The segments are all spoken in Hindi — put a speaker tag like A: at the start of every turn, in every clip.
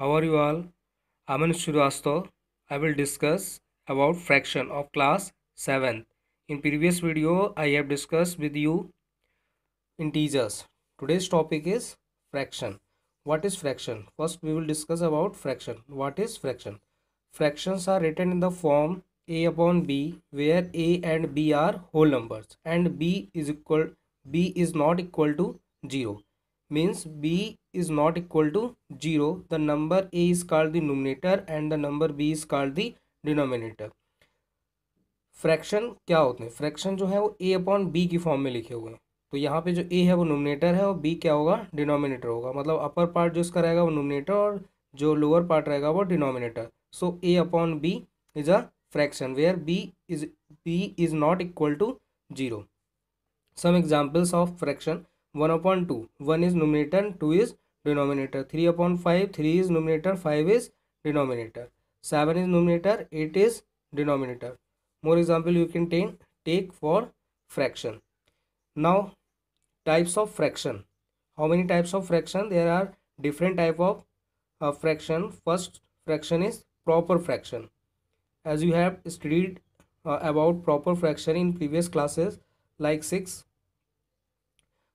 A: How are you all? I'm Anush Shrivastava. I will discuss about fraction of class 7. In previous video, I have discussed with you integers. Today's topic is fraction. What is fraction? First, we will discuss about fraction. What is fraction? Fractions are written in the form a upon b where a and b are whole numbers and b is equal b is not equal to 0 means b is not equal to zero the number a is called the numerator and the number b is called the denominator fraction क्या होते हैं फ्रैक्शन जो है वो ए अपॉन बी की फॉर्म में लिखे हुए हैं तो यहाँ पे जो ए है वो नोमिनेटर है और बी क्या होगा डिनोमिनेटर होगा मतलब अपर पार्ट जो इसका रहेगा वो नोमिनेटर और जो लोअर पार्ट रहेगा वो denominator so A upon B is a fraction where B is B is not equal to zero some examples of fraction one upon two one is numerator two is denominator 3 upon 5 3 is numerator 5 is denominator 7 is numerator 8 is denominator more example you can take take for fraction now types of fraction how many types of fraction there are different type of uh, fraction first fraction is proper fraction as you have studied uh, about proper fraction in previous classes like 6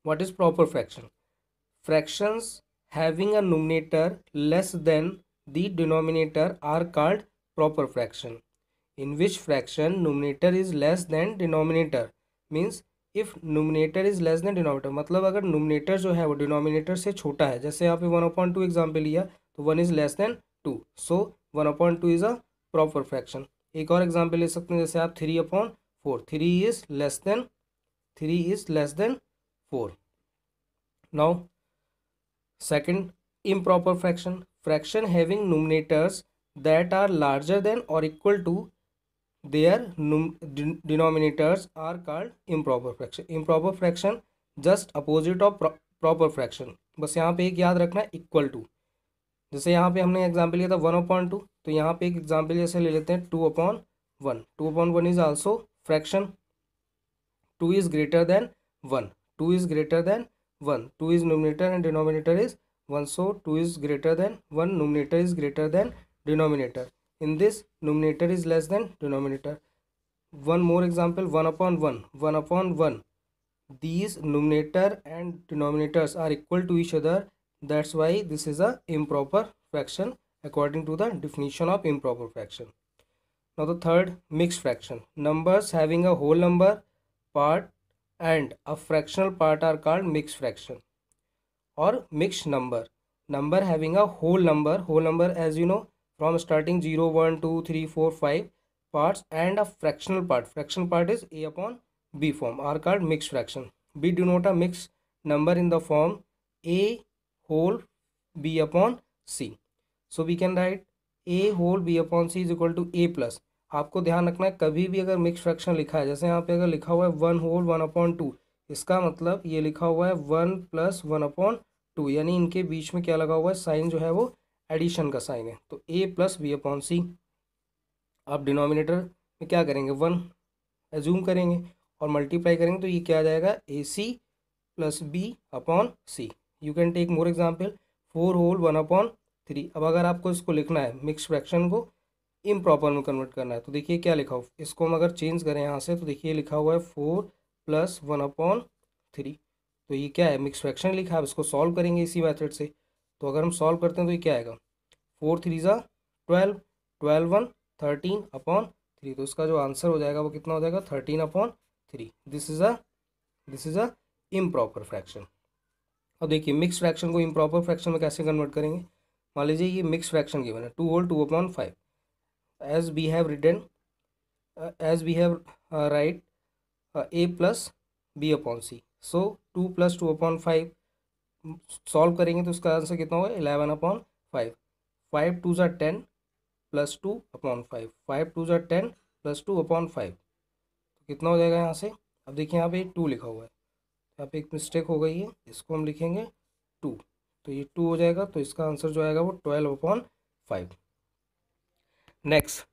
A: what is proper fraction fractions having a numerator less than the denominator are called proper fraction in which fraction numerator is less than denominator means if numerator is less than denominator मतलब अगर नोमिनेटर जो है वो डिनोमिनेटर से छोटा है जैसे यहाँ पे वन अपॉइंट टू एग्जाम्पल लिया तो one is less than two so one upon two is a proper fraction एक और एग्जाम्पल ले सकते हैं जैसे आप three upon four three is less than three is less than four now Second, improper fraction. Fraction having numerators that are larger than or equal to their denominators are called improper fraction. Improper fraction just opposite of pro proper fraction. बस यहाँ पे एक याद रखना इक्वल टू जैसे यहाँ पे हमने एग्जाम्पल लिया था वन अपॉन टू तो यहाँ पे एक एग्जाम्पल जैसे ले लेते हैं two upon one two upon one is also fraction two is greater than one two is greater than 1 2 is numerator and denominator is 1 so 2 is greater than 1 numerator is greater than denominator in this numerator is less than denominator one more example 1 upon 1 1 upon 1 these numerator and denominators are equal to each other that's why this is a improper fraction according to the definition of improper fraction now the third mixed fraction numbers having a whole number part and a fractional part are called mixed fraction or mixed number number having a whole number whole number as you know from starting 0 1 2 3 4 5 parts and a fractional part fraction part is a upon b form are called mixed fraction b denote a mixed number in the form a whole b upon c so we can write a whole b upon c is equal to a plus आपको ध्यान रखना है कभी भी अगर मिक्स फ्रैक्शन लिखा है जैसे यहाँ पे अगर लिखा हुआ है one whole one upon two इसका मतलब ये लिखा हुआ है one plus one upon two यानी इनके बीच में क्या लगा हुआ है साइन जो है वो एडिशन का साइन है तो A plus B upon C आप डिनोमिनेटर में क्या करेंगे वन एज्यूम करेंगे और मल्टीप्लाई करेंगे तो ये क्या आ जाएगा A C plus B upon C you can take more example four whole one upon three अब अगर आपको इसको लिखना है मिक्स फ्रैक्शन को इम प्रॉपर में कन्वर्ट करना है तो देखिए क्या लिखा हो इसको हम अगर चेंज करें यहाँ से तो देखिए लिखा हुआ है four plus one upon three तो ये क्या है मिक्स फ्रैक्शन लिखा है इसको सॉल्व करेंगे इसी मैथड से तो अगर हम सॉल्व करते हैं तो ये क्या आएगा फोर थ्री ज़ा twelve twelve one thirteen upon three तो इसका जो आंसर हो जाएगा वो कितना हो जाएगा thirteen upon three this is a this is a improper fraction अब देखिए मिक्स फ्रैक्शन को इम प्रॉपर फ्रैक्शन में कैसे कन्वर्ट करेंगे मान लीजिए ये मिक्स फ्रैक्शन की है two whole two upon five as we have written uh, as we have uh, write uh, a plus b upon c so two plus two upon five solve करेंगे तो उसका आंसर कितना होगा eleven upon five five two ज़ा ten plus two upon five five two ज़ा ten plus two upon five तो कितना हो जाएगा यहाँ से अब देखिए यहाँ पे टू लिखा हुआ है यहाँ पे एक मिस्टेक हो गई है इसको हम लिखेंगे टू तो ये टू हो जाएगा तो इसका आंसर जो आएगा वो twelve upon five Next,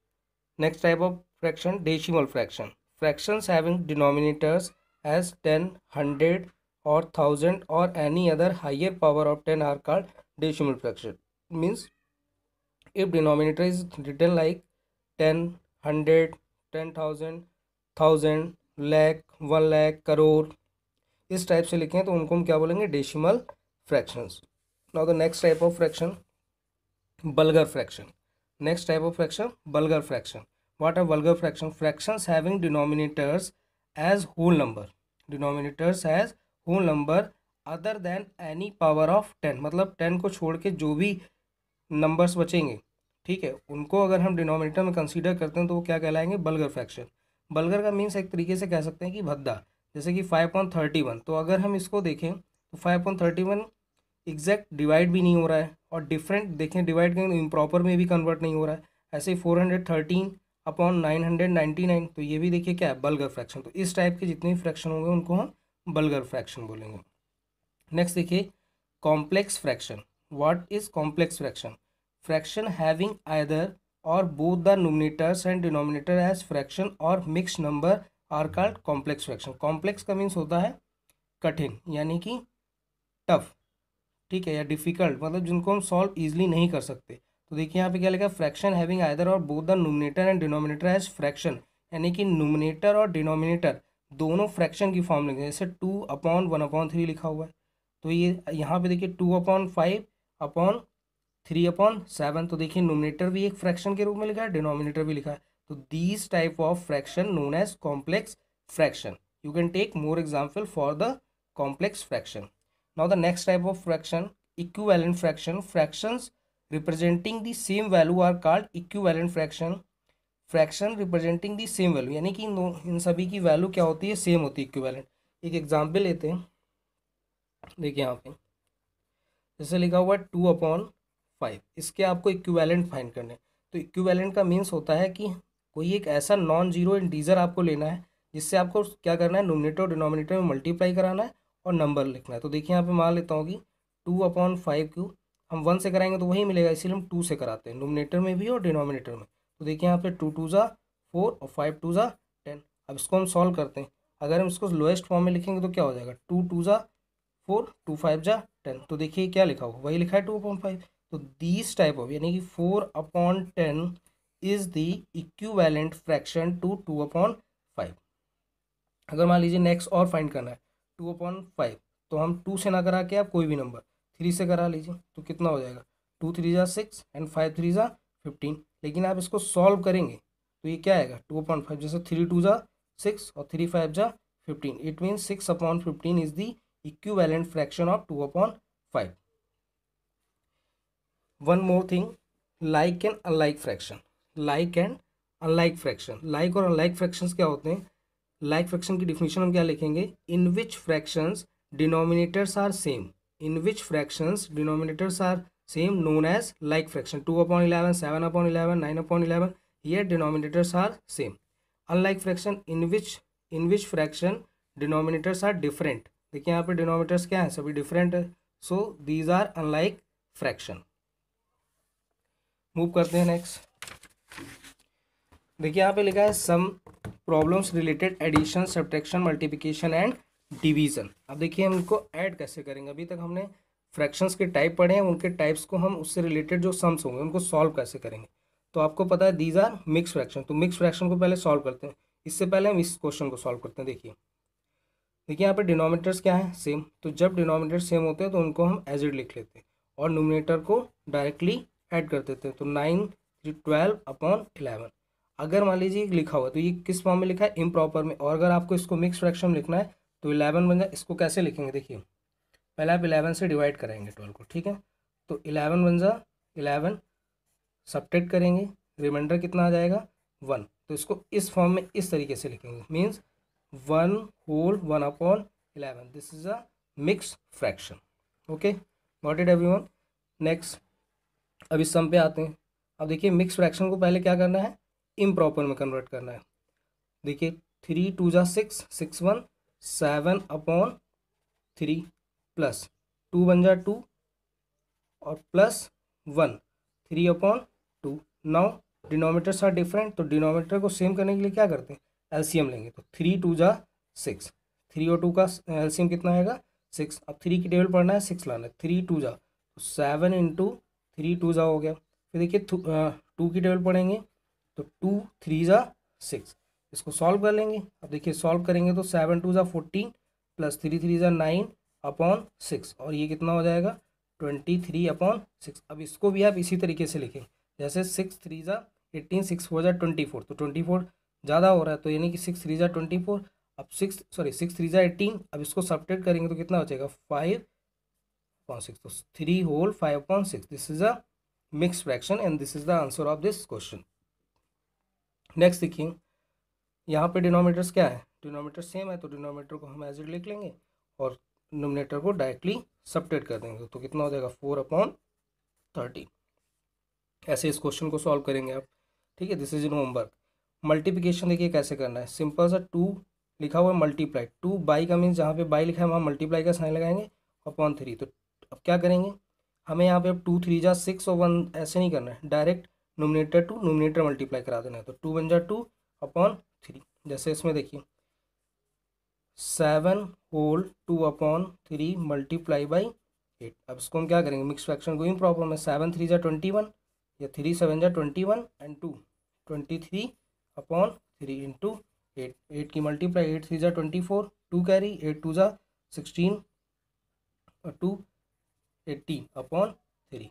A: next type of fraction decimal fraction. Fractions having denominators as 10, 100 or 1000 or any other higher power of 10 are called decimal fraction. Means if denominator is written like 10, 100, 10,000, 1000, lakh, 1 lakh, crore इस टाइप से लिखें तो उनको हम क्या बोलेंगे decimal fractions now the next type of fraction vulgar fraction Next type of fraction, vulgar fraction. What are vulgar fraction? Fractions having denominators as whole number. Denominators as whole number other than any power of ten मतलब टेन को छोड़ के जो भी नंबर्स बचेंगे ठीक है उनको अगर हम डिनोमिनेटर में कंसिडर करते हैं तो वो क्या कहलाएंगे बल्गर फ्रैक्शन बल्गर का मीन्स एक तरीके से कह सकते हैं कि भद्दा जैसे कि फाइव पॉइंट थर्टी वन तो अगर हम इसको देखें तो five point thirty one exact divide भी नहीं हो रहा है और डिफरेंट देखें डिवाइड करें तो इम्प्रॉपर में भी कन्वर्ट नहीं हो रहा है ऐसे four hundred thirteen upon nine hundred ninety nine तो ये भी देखिए क्या है बल्गर फ्रैक्शन तो इस टाइप के जितने भी फ्रैक्शन होंगे उनको हम बल्गर फ्रैक्शन बोलेंगे नेक्स्ट देखिए complex fraction what is complex fraction fraction having other or both the numerators and denominator as fraction or mix number are called complex fraction complex का मीन्स होता है कठिन यानी कि टफ ठीक है या डिफ़िकल्ट मतलब जिनको हम सॉल्व ईजिली नहीं कर सकते तो देखिए यहाँ पे क्या लिखा है fraction having either or both the numerator and denominator as fraction यानी कि नोमिनेटर और डिनोमिनेटर दोनों फ्रैक्शन की फॉर्म लिखे जैसे two upon one upon three लिखा हुआ है तो ये यहाँ पे देखिए two upon five upon three upon seven तो देखिए नोमिनेटर भी एक फ्रैक्शन के रूप में लिखा है डिनोमिनेटर भी लिखा है तो these type of fraction known as complex fraction you can take more example for the complex fraction now the next type of fraction equivalent fraction fractions representing the same value are called equivalent fraction fraction representing the same value यानी कि इन दो इन सभी की वैल्यू क्या होती है सेम होती है इक्विवेलेंट एक एग्जांपल लेते हैं देखिए यहाँ पे जैसे लिखा हुआ है टू अपॉन फाइव इसके आपको इक्विवेलेंट फाइंड करने तो इक्विवेलेंट का मीन्स होता है कि कोई एक ऐसा नॉन जीरो इंटीजर आपको लेना है जिससे आपको क्या करना है नोमिनेटर डिनोमिनेटर में मल्टीप्लाई कराना है और नंबर लिखना है तो देखिए यहाँ पे मान लेता हूँ कि टू अपॉन फाइव क्यू हम वन से कराएंगे तो वही मिलेगा इसलिए हम टू से कराते हैं नोमिनेटर में भी और डिनोमिनेटर में तो देखिए यहाँ पे टू टू ज़ा फोर और फाइव टू ज़ा टेन अब इसको हम सॉल्व करते हैं अगर हम इसको लोएस्ट फॉर्म में लिखेंगे तो क्या हो जाएगा टू टू ज़ा फोर टू फाइव ज़ा टेन तो देखिए क्या लिखा होगा वही लिखा है टू अपॉन फाइव तो दिस टाइप ऑफ यानी कि four upon ten is the equivalent fraction to two upon five अगर मान लीजिए नेक्स्ट और फाइंड करना है टू अपॉन फाइव तो हम टू से ना करा के आप कोई भी नंबर थ्री से करा लीजिए तो कितना हो जाएगा टू थ्री ज़ा सिक्स एंड फाइव थ्री ज़ा फिफ्टीन लेकिन आप इसको सॉल्व करेंगे तो ये क्या आएगा टू अपॉइंट फाइव जैसे थ्री टू ज़ा सिक्स और थ्री फाइव ज़ा fifteen it mean six upon fifteen is the equivalent fraction of two upon five one more thing like and unlike fraction like and unlike fraction like और अनलाइक फ्रैक्शंस क्या होते हैं लाइक फ्रैक्शन की डिफिनेशन हम क्या लिखेंगे in which fraction denominators are same in which fraction denominators are same known as like fraction two upon eleven seven upon eleven nine upon eleven ये denominators are same unlike fraction in which in which fraction denominators are different देखिए यहाँ पे डिनोमिनेटर्स क्या हैं सभी डिफरेंट है so these are unlike fraction move करते हैं नेक्स्ट देखिए यहाँ पे लिखा है some problems related addition subtraction multiplication and division अब देखिए हम इनको ऐड कैसे करेंगे अभी तक हमने फ्रैक्शंस के टाइप पढ़े हैं उनके टाइप्स को हम उससे रिलेटेड जो सम्स होंगे उनको सॉल्व कैसे करेंगे तो आपको पता है दीज आर मिक्स फ्रैक्शन तो मिक्स फ्रैक्शन को पहले सॉल्व करते हैं इससे पहले हम इस क्वेश्चन को सॉल्व करते हैं देखिए देखिए यहाँ पर डिनोमीटर्स क्या है सेम तो जब डिनोमीटर सेम होते हैं तो उनको हम एज इट लिख लेते हैं और नोमिनेटर को डायरेक्टली ऐड कर देते हैं तो नाइन ट्वेल्व अपॉन इलेवन अगर मान लीजिए लिखा हुआ तो ये किस फॉर्म में लिखा है इम्प्रॉपर में और अगर आपको इसको मिक्स फ्रैक्शन में लिखना है तो इलेवन बन जाए इसको कैसे लिखेंगे देखिए पहले आप इलेवन से डिवाइड कराएंगे ट्वेल्व को ठीक है तो इलेवन बन जा इलेवन सपटेट करेंगे रिमाइंडर कितना आ जाएगा वन तो इसको इस फॉर्म में इस तरीके से लिखेंगे means one whole one upon eleven this is a mix fraction okay not it every next अब इस सम पे आते हैं अब देखिए मिक्स फ्रैक्शन को पहले क्या करना है इम्प्रॉपर में कन्वर्ट करना है देखिए थ्री टू जा six six one seven upon three plus two one जा टू और plus one three upon two now denominators are different तो डिनोमीटर को सेम करने के लिए क्या करते हैं एलसीएम लेंगे तो थ्री टू जा सिक्स थ्री और टू का एलसीएम कितना आएगा सिक्स अब थ्री की टेबल पढ़ना है सिक्स लाना है थ्री टू जा सेवन इंटू थ्री टू जा हो गया फिर देखिए टू uh, की टेबल पढ़ेंगे तो टू थ्री ज़ा सिक्स इसको सॉल्व कर लेंगे अब देखिए सॉल्व करेंगे तो सेवन टू ज़ा फोर्टीन प्लस थ्री थ्री ज़ा नाइन अपॉन सिक्स और ये कितना हो जाएगा ट्वेंटी थ्री अपॉन सिक्स अब इसको भी आप इसी तरीके से लिखें जैसे सिक्स थ्री ज़ा एट्टीन सिक्स फोर ज़ा ट्वेंटी फोर तो ट्वेंटी फोर ज़्यादा हो रहा है तो यानी कि सिक्स थ्री ज़ा ट्वेंटी फोर अब सिक्स सॉरी सिक्स थ्री ज़ा एट्टीन अब इसको सब्ट्रेक्ट करेंगे तो कितना हो जाएगा फाइव अपॉन सिक्स तो three whole five upon six this is a mix fraction and this is the answer of this question next देखिए यहाँ पे डिनोमीटर्स क्या है डिनोमीटर सेम है तो डिनोमीटर को हम एज इट लिख लेंगे और नोमिनेटर को डायरेक्टली सपरेट कर देंगे तो कितना हो जाएगा फोर अपॉन थर्टी ऐसे इस क्वेश्चन को सॉल्व करेंगे आप ठीक है this is in homework multiplication देखिए कैसे करना है सिंपल सा टू लिखा हुआ है मल्टीप्लाई टू बाई का मीन्स जहाँ पे बाई लिखा है वहाँ मल्टीप्लाई का साइन लगाएंगे अपॉन थ्री तो अब क्या करेंगे हमें यहाँ पे अब टू थ्री जा सिक्स और वन ऐसे नहीं करना है direct numerator to numerator multiply करा देना है तो टू बन जा टू अपॉन थ्री जैसे इसमें देखिए seven whole two upon three multiply by eight अब इसको हम क्या करेंगे मिक्स फ्रैक्शन गोइंग प्रॉब्लम है सेवन थ्री जा ट्वेंटी वन या थ्री सेवन जा twenty one and two twenty three upon three into eight eight की मल्टीप्लाई एट थ्री जा twenty four two carry eight two जा sixteen two eighty upon three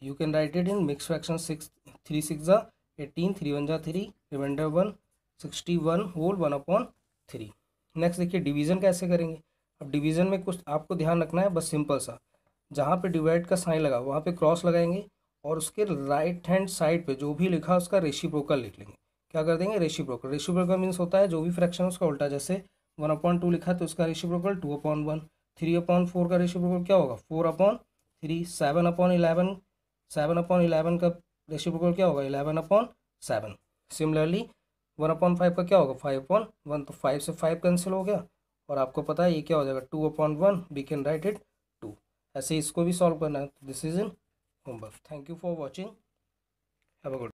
A: you can write it in mixed fraction six 3 6 are 18 3 1 3 reminder one sixty one whole one upon three next देखिए डिवीजन कैसे करेंगे अब डिवीजन में कुछ आपको ध्यान रखना है बस सिंपल सा जहाँ पे डिवाइड का साइन लगा वहाँ पे क्रॉस लगाएंगे और उसके राइट हैंड साइड पे जो भी लिखा उसका रेशी रेशिप्रोकल लिख लेंगे क्या कर देंगे रेशी रेशी रेशिप्रोकल मीन्स होता है जो भी फ्रैक्शन उसका उल्टा जैसे वन अपॉइंट टू लिखा तो उसका रेशी reciprocal two upon one three upon four का रेशी रेशिप्रोकल क्या होगा four upon three seven upon eleven seven upon eleven का रेशियो क्या होगा eleven upon seven similarly one upon five का क्या होगा फाइव अपॉन वन तो फाइव से फाइव कैंसिल हो गया और आपको पता है ये क्या हो जाएगा two upon one we can write it two ऐसे इसको भी सॉल्व करना है this is in homework thank you for watching have a good